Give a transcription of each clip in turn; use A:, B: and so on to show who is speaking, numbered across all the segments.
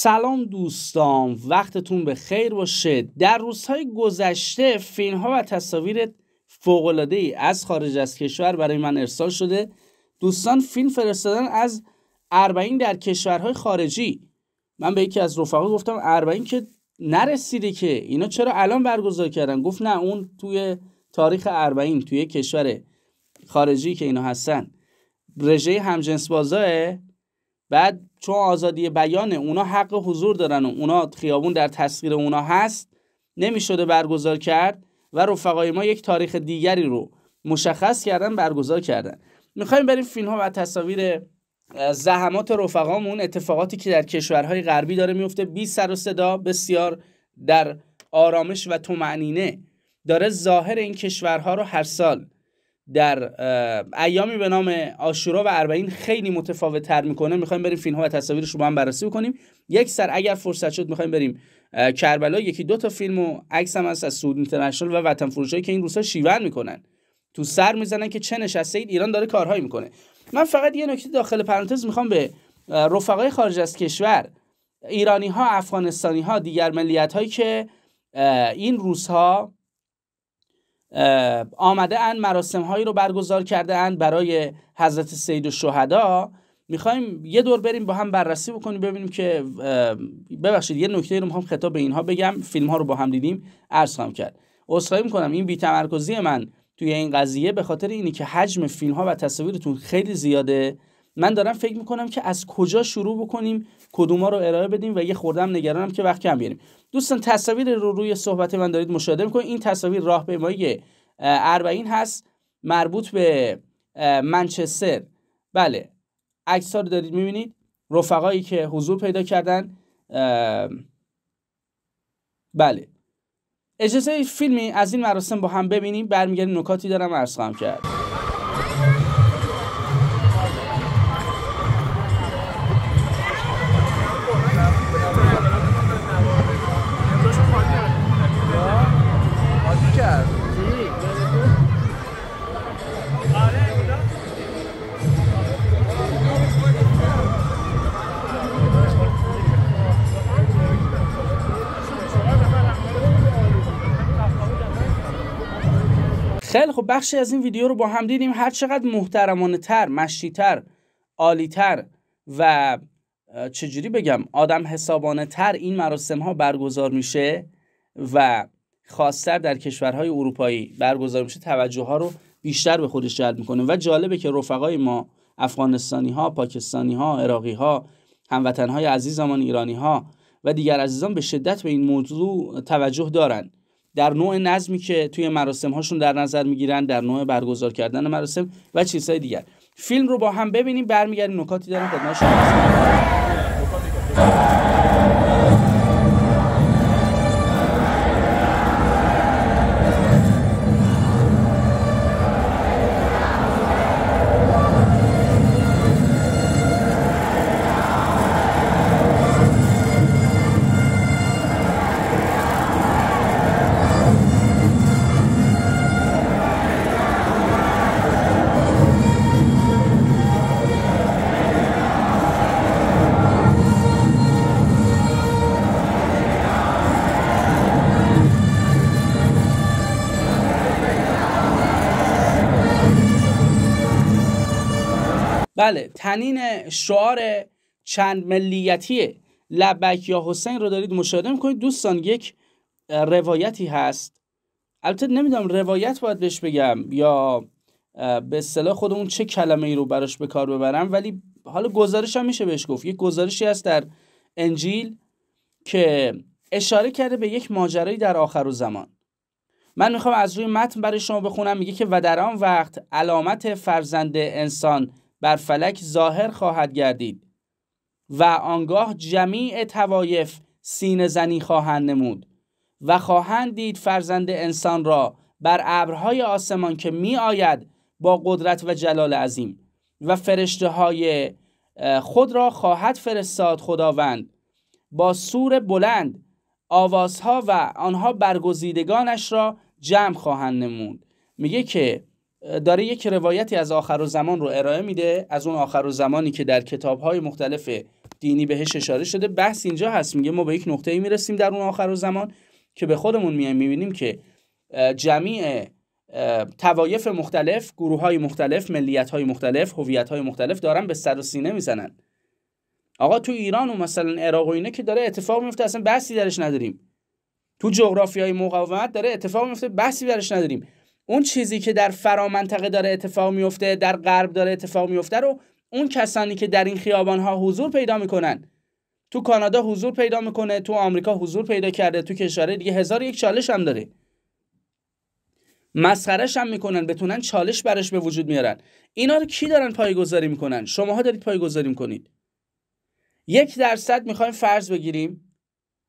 A: سلام دوستان وقتتون به خیر باشه در روزهای گذشته فیلم ها و تصاویر فوق ای از خارج از کشور برای من ارسال شده دوستان فیلم فرستادن از اربعین در کشورهای خارجی من به یکی از رفقا گفتم اربعین که نرسیده که اینا چرا الان برگزار کردن گفت نه اون توی تاریخ اربعین توی کشور خارجی که اینا هستن رژه همجنس بازاه بعد چون آزادی بیانه اونا حق حضور دارن و اونا خیابون در تسخیر اونا هست نمیشده برگزار کرد و رفقای ما یک تاریخ دیگری رو مشخص کردن برگزار کردن میخوایم بریم فیلم ها و تصاویر زحمات رفقامون اتفاقاتی که در کشورهای غربی داره میفته بی سر و صدا بسیار در آرامش و تومعنینه داره ظاهر این کشورها رو هر سال در ایامی به نام آشورا و اربعین خیلی متفاوت تر میکنه میخوایم بریم فیلم ها و تصاویرش رو با هم بررسی بکنیم یک سر اگر فرصت شد میخوایم بریم کربلا یکی دو تا فیلم و عکس هم هست از سود اینترنشنال و وطن فروشایی که این روزها شیون میکنن تو سر میزنن که چه نشسته اید ایران داره کارهایی میکنه من فقط یه نکته داخل پرانتز میخوام به رفقای خارج از کشور ایرانی ها افغانستانی ها دیگر ملیت هایی که این روزها آمده اند مراسم هایی رو برگزار کرده اند برای حضرت سید و شهدا میخوایم یه دور بریم با هم بررسی بکنیم ببینیم که ببخشید یه نکته رو میخوام خطاب به اینها بگم فیلم ها رو با هم دیدیم عرض خواهم کرد عذرخواهی میکنم این بیتمرکزی من توی این قضیه به خاطر اینی که حجم فیلم ها و تصاویرتون خیلی زیاده من دارم فکر میکنم که از کجا شروع بکنیم کدوما رو ارائه بدیم و یه خوردم نگرانم که وقت کم بیاریم دوستان تصاویر رو روی صحبت من دارید مشاهده میکنید این تصاویر راهپیمایی اربعین هست مربوط به منچستر بله عکس رو دارید میبینید رفقایی که حضور پیدا کردن بله اجازه فیلمی از این مراسم با هم ببینیم برمیگردیم نکاتی دارم عرض خواهم کرد خیلی خب بخشی از این ویدیو رو با هم دیدیم هر چقدر محترمانه تر عالی عالیتر و چجوری بگم آدم حسابانه تر این مراسم ها برگزار میشه و خاصتر در کشورهای اروپایی برگزار میشه توجه ها رو بیشتر به خودش جلب میکنه و جالبه که رفقای ما افغانستانی ها پاکستانی ها عراقی ها هموطن های عزیزمان ایرانی ها و دیگر عزیزان به شدت به این موضوع توجه دارند در نوع نظمی که توی مراسم هاشون در نظر میگیرن در نوع برگزار کردن مراسم و چیزهای دیگر فیلم رو با هم ببینیم برمیگردیم نکاتی دارم خدمت شما بله تنین شعار چند ملیتی لبک یا حسین رو دارید مشاهده میکنید دوستان یک روایتی هست البته نمیدونم روایت باید بهش بگم یا به اصطلاح خودمون چه کلمه ای رو براش به کار ببرم ولی حالا گزارش هم میشه بهش گفت یک گزارشی هست در انجیل که اشاره کرده به یک ماجرایی در آخر و زمان من میخوام از روی متن برای شما بخونم میگه که و در آن وقت علامت فرزند انسان بر فلک ظاهر خواهد گردید و آنگاه جمیع توایف سین زنی خواهند نمود و خواهند دید فرزند انسان را بر ابرهای آسمان که می آید با قدرت و جلال عظیم و فرشته های خود را خواهد فرستاد خداوند با سور بلند آوازها و آنها برگزیدگانش را جمع خواهند نمود میگه که داره یک روایتی از آخر و زمان رو ارائه میده از اون آخر و زمانی که در کتاب های مختلف دینی بهش اشاره شده بحث اینجا هست میگه ما به یک نقطه ای میرسیم در اون آخر و زمان که به خودمون میایم میبینیم که جمیع توایف مختلف گروه های مختلف ملیت های مختلف هویت های مختلف دارن به سر و سینه میزنن آقا تو ایران و مثلا عراق و اینه که داره اتفاق میفته اصلا بحثی درش نداریم تو جغرافی مقاومت داره اتفاق میفته بحثی درش نداریم اون چیزی که در فرا منطقه داره اتفاق میفته در غرب داره اتفاق میفته رو اون کسانی که در این خیابان ها حضور پیدا میکنن تو کانادا حضور پیدا میکنه تو آمریکا حضور پیدا کرده تو کشورهای دیگه هزار یک چالش هم داره مسخرش هم میکنن بتونن چالش برش به وجود میارن اینا رو کی دارن پایگذاری میکنن شماها دارید پایگذاری میکنید یک درصد میخوایم فرض بگیریم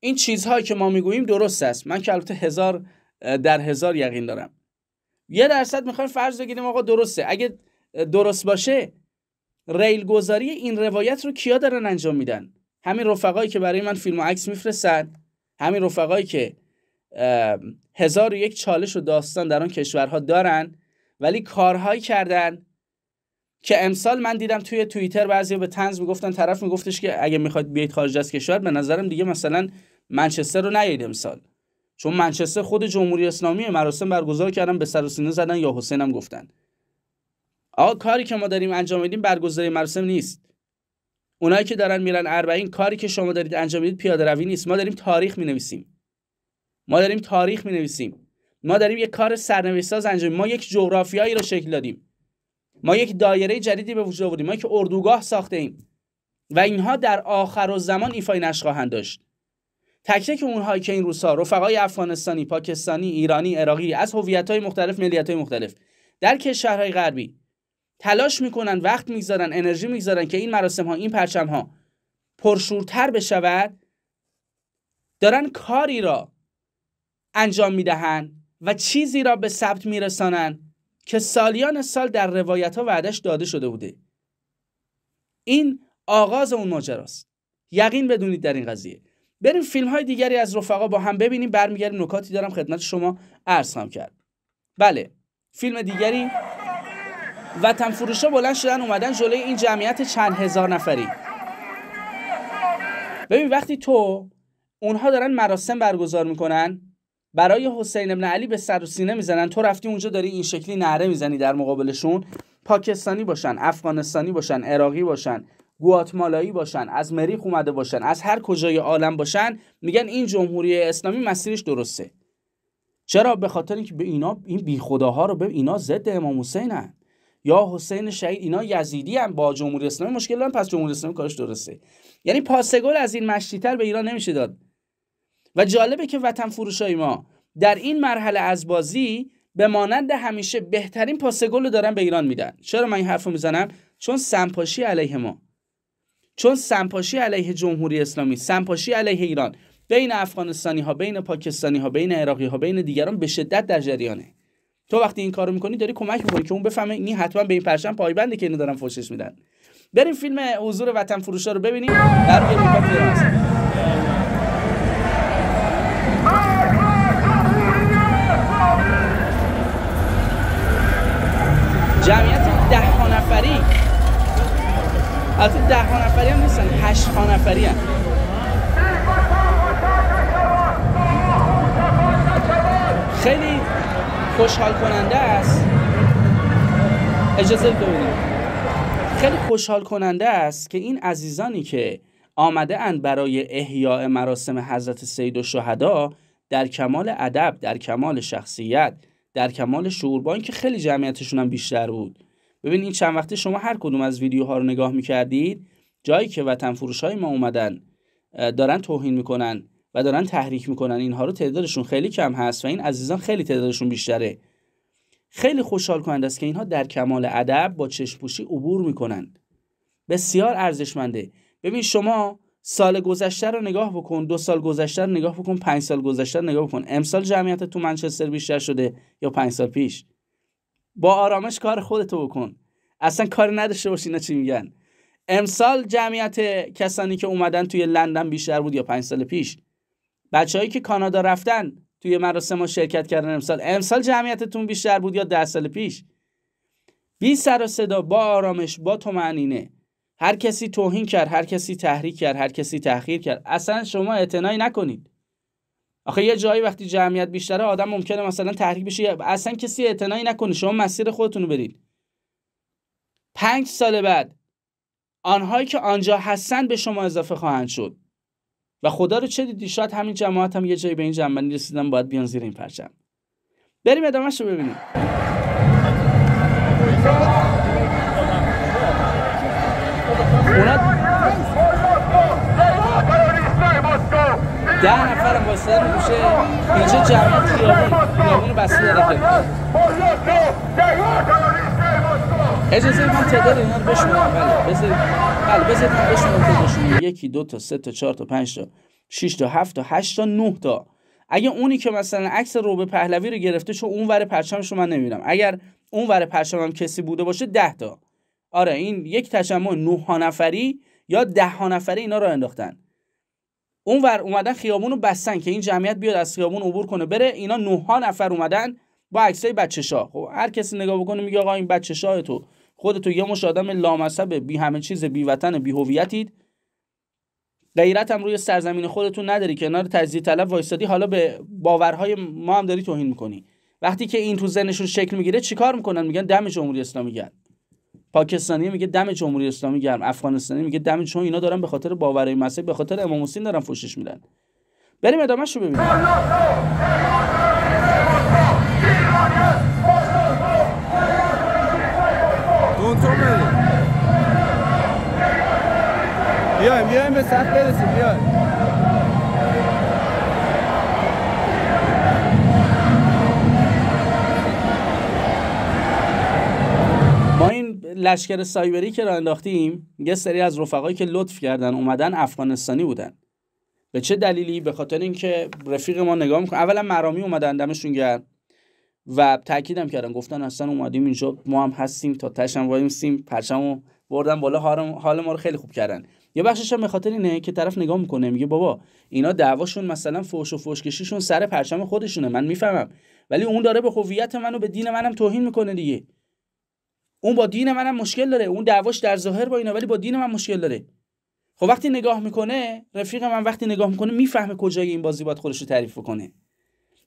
A: این چیزهایی که ما میگوییم درست است من که البته هزار در هزار یقین دارم یه درصد میخوایم فرض بگیریم آقا درسته اگه درست باشه ریل گذاری این روایت رو کیا دارن انجام میدن همین رفقایی که برای من فیلم و عکس میفرستن همین رفقایی که هزار و یک چالش و داستان در آن کشورها دارن ولی کارهایی کردن که امسال من دیدم توی توییتر بعضی به تنز میگفتن طرف میگفتش که اگه میخواد بیاید خارج از کشور به نظرم دیگه مثلا منچستر رو نیاید امسال چون منچستر خود جمهوری اسلامی مراسم برگزار کردن به سر و سینه زدن یا حسینم هم گفتن آقا کاری که ما داریم انجام میدیم برگزاری مراسم نیست اونایی که دارن میرن اربعین کاری که شما دارید انجام میدید پیاده روی نیست ما داریم تاریخ می نویسیم ما داریم تاریخ می نویسیم ما داریم یک کار سرنوشت ساز انجام ما یک جغرافیایی رو شکل دادیم ما یک دایره جدیدی به وجود آوردیم ما که اردوگاه ساخته ایم و اینها در آخر و زمان ایفای نشخواهند خواهند داشت تک تک اون که این روزها رفقای افغانستانی، پاکستانی، ایرانی، عراقی از هویت‌های مختلف، ملیت‌های مختلف در کشورهای غربی تلاش میکنن، وقت میگذارن، انرژی میگذارن که این مراسم ها، این پرچم ها پرشورتر بشود دارن کاری را انجام میدهند و چیزی را به ثبت میرسانند که سالیان سال در روایت ها وعدش داده شده بوده این آغاز اون ماجراست یقین بدونید در این قضیه بریم فیلم های دیگری از رفقا با هم ببینیم برمیگردیم نکاتی دارم خدمت شما عرض هم کرد بله فیلم دیگری وطن فروشا بلند شدن اومدن جلوی این جمعیت چند هزار نفری ببین وقتی تو اونها دارن مراسم برگزار میکنن برای حسین ابن علی به سر و سینه میزنن تو رفتی اونجا داری این شکلی نعره میزنی در مقابلشون پاکستانی باشن افغانستانی باشن عراقی باشن گواتمالایی باشن از مریخ اومده باشن از هر کجای عالم باشن میگن این جمهوری اسلامی مسیرش درسته چرا به خاطر اینکه به اینا این بی خداها رو به اینا ضد امام هن یا حسین شهید اینا یزیدی هم با جمهوری اسلامی مشکل دارن پس جمهوری اسلامی کارش درسته یعنی پاسگل از این مشتیتر به ایران نمیشه داد و جالبه که وطن فروشای ما در این مرحله از بازی به مانند همیشه بهترین پاسگل رو دارن به ایران میدن چرا من این حرفو میزنم چون سمپاشی علیه ما چون سمپاشی علیه جمهوری اسلامی سمپاشی علیه ایران بین افغانستانی ها بین پاکستانی ها بین عراقی ها بین دیگران به شدت در جریانه تو وقتی این کارو میکنی داری کمک میکنی که اون بفهمه این حتما به این پرچم پایبنده که اینو دارن فوشش میدن بریم فیلم حضور وطن فروشا رو ببینیم در جمعیت ده نفری حتی ده ها نفری هم نیستن هشت ها نفری هم. خیلی خوشحال کننده است اجازه ببینید خیلی خوشحال کننده است که این عزیزانی که آمده اند برای احیاء مراسم حضرت سید و شهدا در کمال ادب در کمال شخصیت در کمال شعوربان که خیلی جمعیتشون هم بیشتر بود ببین این چند وقتی شما هر کدوم از ویدیوها رو نگاه میکردید جایی که وطن فروش های ما اومدن دارن توهین میکنن و دارن تحریک میکنن اینها رو تعدادشون خیلی کم هست و این عزیزان خیلی تعدادشون بیشتره خیلی خوشحال کننده است که اینها در کمال ادب با پوشی عبور میکنند بسیار ارزشمنده ببین شما سال گذشته رو نگاه بکن دو سال گذشته رو نگاه بکن پنج سال گذشته رو نگاه بکن امسال جمعیت تو منچستر بیشتر شده یا پنج سال پیش با آرامش کار خودتو بکن اصلا کار نداشته باشی اینا چی میگن امسال جمعیت کسانی که اومدن توی لندن بیشتر بود یا پنج سال پیش بچههایی که کانادا رفتن توی مراسم ها شرکت کردن امسال امسال جمعیتتون بیشتر بود یا ده سال پیش بی سر و صدا با آرامش با معنینه هر کسی توهین کرد هر کسی تحریک کرد هر کسی تحقیر کرد اصلا شما اعتنایی نکنید آخه یه جایی وقتی جمعیت بیشتره آدم ممکنه مثلا تحریک بشه اصلا کسی اعتنایی نکنه شما مسیر خودتون رو برید پنج سال بعد آنهایی که آنجا هستن به شما اضافه خواهند شد و خدا رو چه دیدی شاید همین جماعت هم یه جایی به این جنبندی رسیدن باید بیان زیر این پرچم بریم ادامه رو ببینیم اونا ده نفر واسه میشه اینجا جمعیت خیابون خیابون بسته داره که اجازه من تعداد اینا رو بشمارم بله بذارید بله بذارید من بشمارم یکی دو تا سه تا چهار تا پنج تا شش تا هفت تا هشت تا نه تا اگه اونی که مثلا عکس روبه پهلوی رو گرفته چون اون ور پرچمش رو من نمیدونم اگر اون ور هم کسی بوده باشه ده تا آره این یک تجمع نه نفری یا ده نفری اینا رو انداختن اونور اومدن خیابون رو بستن که این جمعیت بیاد از خیابون عبور کنه بره اینا نه نفر اومدن با عکسای بچه‌شا خب هر کسی نگاه بکنه میگه آقا این شاه تو خودتو یه مش آدم لامصب بی همه چیز بی وطن بی هویتید غیرت هم روی سرزمین خودتون نداری کنار تجزیه طلب وایستادی حالا به باورهای ما هم داری توهین میکنی وقتی که این تو ذهنشون شکل میگیره چیکار میکنن میگن دم جمهوری اسلامی گرد پاکستانی میگه دم جمهوری اسلامی گرم افغانستانی میگه دم چون اینا دارن به خاطر باورهای مسیح به خاطر امام حسین دارن فوشش میدن بریم ادامهشو ببینیم بیایم بیایم به سخت برسیم بیایم لشکر سایبری که را انداختیم یه سری از رفقایی که لطف کردن اومدن افغانستانی بودن به چه دلیلی به خاطر اینکه رفیق ما نگاه میکنه اولا مرامی اومدن دمشون گرم و تاکیدم کردن گفتن اصلا اومدیم اینجا ما هم هستیم تا تشم وایم سیم پرچمو بردن بالا حال ما رو خیلی خوب کردن یه بخشش هم به خاطر اینه که طرف نگاه میکنه میگه بابا اینا دعواشون مثلا فوش و فوشکشیشون سر پرچم خودشونه من میفهمم ولی اون داره به هویت منو به دین منم توهین میکنه دیگه اون با دین منم مشکل داره اون دعواش در ظاهر با اینا ولی با دین من مشکل داره خب وقتی نگاه میکنه رفیق من وقتی نگاه میکنه میفهمه کجای این بازی باید خودش رو تعریف بکنه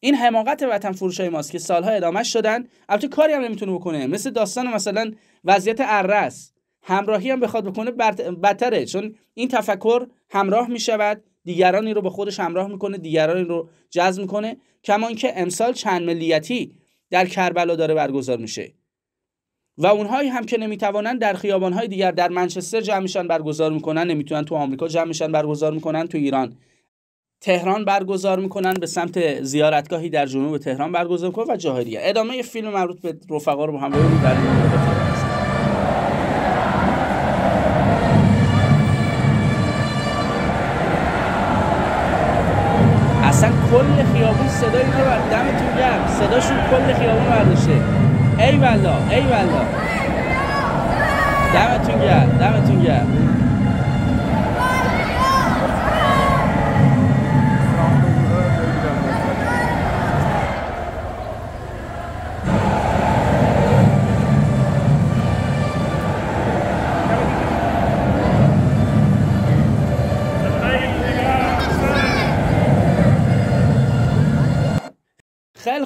A: این حماقت وطن فروشای ماست که سالها ادامه شدن البته کاری هم نمیتونه بکنه مثل داستان مثلا وضعیت ارس همراهی هم بخواد بکنه بدتره چون این تفکر همراه میشود دیگران این رو به خودش همراه میکنه دیگران این رو جذب میکنه کما اینکه امسال چند ملیتی در کربلا داره برگزار میشه و اونهایی هم که نمیتوانند در خیابانهای دیگر در منچستر میشن برگزار میکنن نمیتونن تو آمریکا جمعشان برگزار میکنن تو ایران تهران برگزار میکنن به سمت زیارتگاهی در جنوب تهران برگزار میکنن و جاهریه ادامه فیلم مربوط به رفقا رو با هم ببینید در اصلا کل خیابون صدایی رو دمتون گرم صداشون کل خیابون برداشته ای والا ای والا دمتون گرم دمتون گرم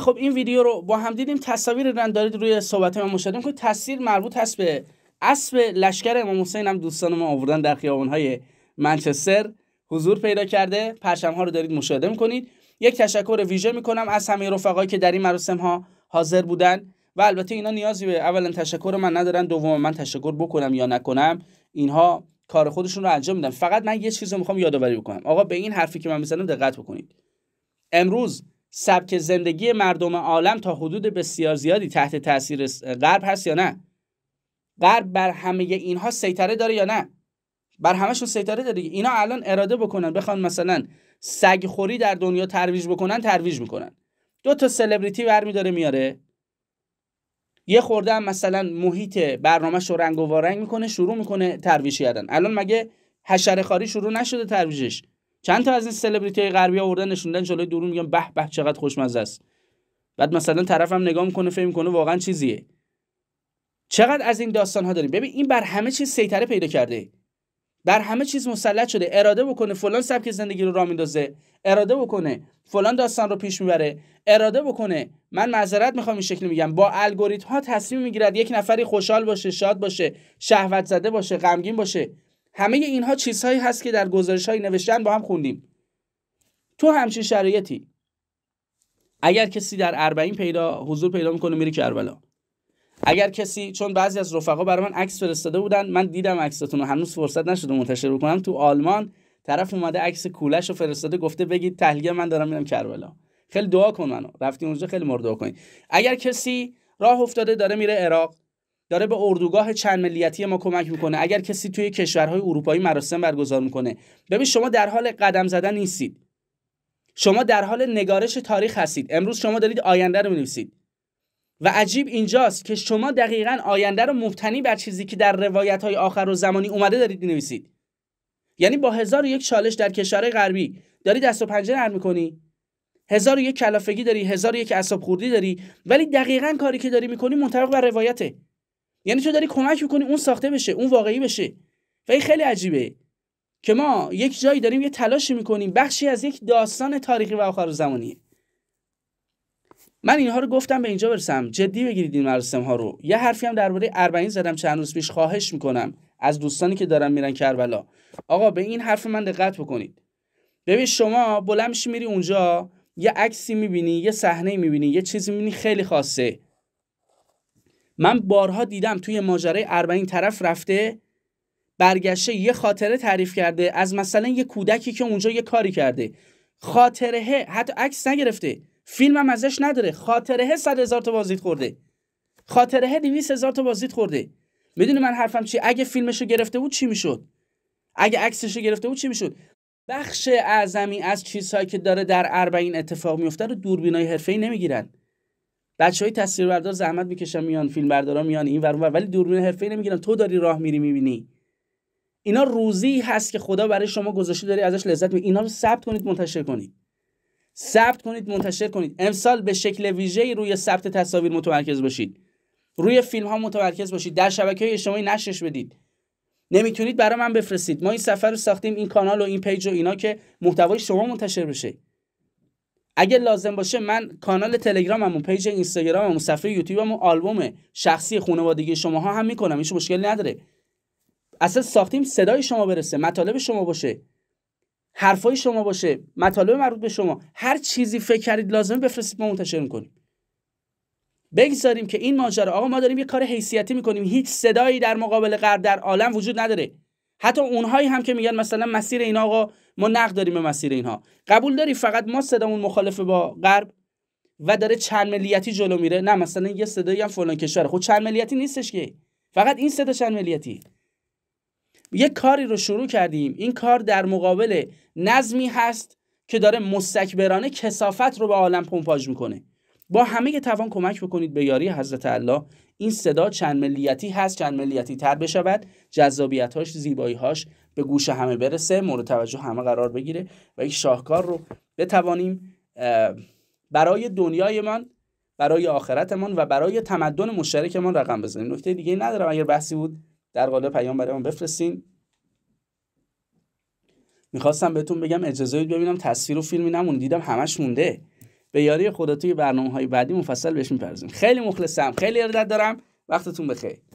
A: خب این ویدیو رو با هم دیدیم تصاویر دارید روی صحبت ما مشاهده که تصویر مربوط هست به اسب لشکر امام حسین هم دوستان ما آوردن در های منچستر حضور پیدا کرده پرچم ها رو دارید مشاهده میکنید یک تشکر ویژه میکنم از همه رفقایی که در این مراسم ها حاضر بودن و البته اینا نیازی به اولا تشکر من ندارن دوم من تشکر بکنم یا نکنم اینها کار خودشون رو انجام میدن فقط من یه چیز رو میخوام یادآوری بکنم آقا به این حرفی که من میزنم دقت بکنید امروز سبک زندگی مردم عالم تا حدود بسیار زیادی تحت تاثیر غرب هست یا نه غرب بر همه اینها سیطره داره یا نه بر همشون سیطره داره اینا الان اراده بکنن بخوان مثلا سگخوری در دنیا ترویج بکنن ترویج میکنن دو تا سلبریتی داره میاره یه خورده هم مثلا محیط برنامهش رو رنگ و وارنگ میکنه شروع میکنه ترویج کردن الان مگه حشره خاری شروع نشده ترویجش چند تا از این سلبریتی های غربی آوردن نشوندن جلوی دورون میگن به به چقدر خوشمزه است بعد مثلا طرفم نگاه میکنه فکر میکنه واقعا چیزیه چقدر از این داستان ها داریم ببین این بر همه چیز سیطره پیدا کرده بر همه چیز مسلط شده اراده بکنه فلان سبک زندگی رو راه اراده بکنه فلان داستان رو پیش میبره اراده بکنه من معذرت میخوام این شکلی میگم با الگوریتم ها تصمیم میگیرد یک نفری خوشحال باشه شاد باشه شهوت زده باشه غمگین باشه همه اینها چیزهایی هست که در گزارش های نوشتن با هم خوندیم تو همچین شرایطی اگر کسی در اربعین پیدا حضور پیدا میکنه میره کربلا اگر کسی چون بعضی از رفقا برای من عکس فرستاده بودن من دیدم عکستون هنوز فرصت نشده منتشر بکنم تو آلمان طرف اومده عکس کولش و فرستاده گفته بگید تحلیه من دارم میرم کربلا خیلی دعا کن منو رفتی اونجا خیلی مرد دعا اگر کسی راه افتاده داره میره عراق داره به اردوگاه چند ملیتی ما کمک میکنه اگر کسی توی کشورهای اروپایی مراسم برگزار میکنه ببین شما در حال قدم زدن نیستید شما در حال نگارش تاریخ هستید امروز شما دارید آینده رو مینویسید و عجیب اینجاست که شما دقیقا آینده رو مبتنی بر چیزی که در روایت های آخر و زمانی اومده دارید مینویسید یعنی با هزار و یک چالش در کشور غربی داری دست و پنجه نرم میکنی هزار یک کلافگی داری هزار و یک داری ولی دقیقا کاری که داری میکنی منطبق بر روایته یعنی تو داری کمک میکنی اون ساخته بشه اون واقعی بشه و این خیلی عجیبه که ما یک جایی داریم یه تلاشی میکنیم بخشی از یک داستان تاریخی و آخر زمانی. من اینها رو گفتم به اینجا برسم جدی بگیرید این مراسم ها رو یه حرفی هم درباره اربعین زدم چند روز پیش خواهش میکنم از دوستانی که دارن میرن کربلا آقا به این حرف من دقت بکنید ببین شما بلند میری اونجا یه عکسی میبینی یه صحنه میبینی یه چیزی میبینی خیلی خاصه من بارها دیدم توی ماجرای اربعین طرف رفته برگشته یه خاطره تعریف کرده از مثلا یه کودکی که اونجا یه کاری کرده خاطره حتی عکس نگرفته هم ازش نداره خاطره صد هزار تا بازدید خورده خاطره دیویس هزار تا بازدید خورده میدونی من حرفم چی اگه فیلمشو گرفته بود چی میشد اگه عکسشو گرفته بود چی میشد بخش اعظمی از چیزهایی که داره در اربعین اتفاق میفته رو دوربینای ای نمیگیرن بچه های بردار زحمت میکشن میان فیلم بردارا میان این ورون ولی دوربین ای نمیگیرن تو داری راه میری میبینی اینا روزی هست که خدا برای شما گذاشته داری ازش لذت می اینا رو ثبت کنید منتشر کنید ثبت کنید منتشر کنید امسال به شکل ویژه روی ثبت تصاویر متمرکز باشید روی فیلم ها متمرکز باشید در شبکه های اجتماعی نشش بدید نمیتونید برای من بفرستید ما این سفر رو ساختیم این کانال و این پیج و اینا که محتوای شما منتشر بشه اگه لازم باشه من کانال تلگرامم و پیج اینستاگرامم و صفحه یوتیوبم و آلبوم شخصی خانوادگی شماها هم میکنم هیچ مشکل نداره اصلا ساختیم صدای شما برسه مطالب شما باشه حرفای شما باشه مطالب مربوط به شما هر چیزی فکر کردید لازمه بفرستید ما منتشر میکنیم بگذاریم که این ماجرا آقا ما داریم یه کار حیثیتی میکنیم هیچ صدایی در مقابل غرب در عالم وجود نداره حتی اونهایی هم که میگن مثلا مسیر این آقا ما نقد داریم به مسیر اینها قبول داری فقط ما صدامون مخالفه با غرب و داره چند ملیتی جلو میره نه مثلا یه صدایی هم فلان کشور خب چند ملیتی نیستش که فقط این صدا چند ملیتی یه کاری رو شروع کردیم این کار در مقابل نظمی هست که داره مستکبرانه کسافت رو به عالم پمپاژ میکنه با همه توان کمک بکنید به یاری حضرت الله این صدا چند ملیتی هست چند ملیتی تر بشود زیبایی هاش به گوش همه برسه مورد توجه همه قرار بگیره و یک شاهکار رو بتوانیم برای دنیای دنیایمان برای آخرتمان و برای تمدن مشترکمان رقم بزنیم نکته دیگه ندارم اگر بحثی بود در قالب پیام برای من بفرستین میخواستم بهتون بگم اجازه ببینم تصویر و فیلمی نمون دیدم همش مونده به یاری خدا توی برنامه های بعدی مفصل بهش میپردازیم خیلی مخلصم خیلی ارادت دارم وقتتون بخیر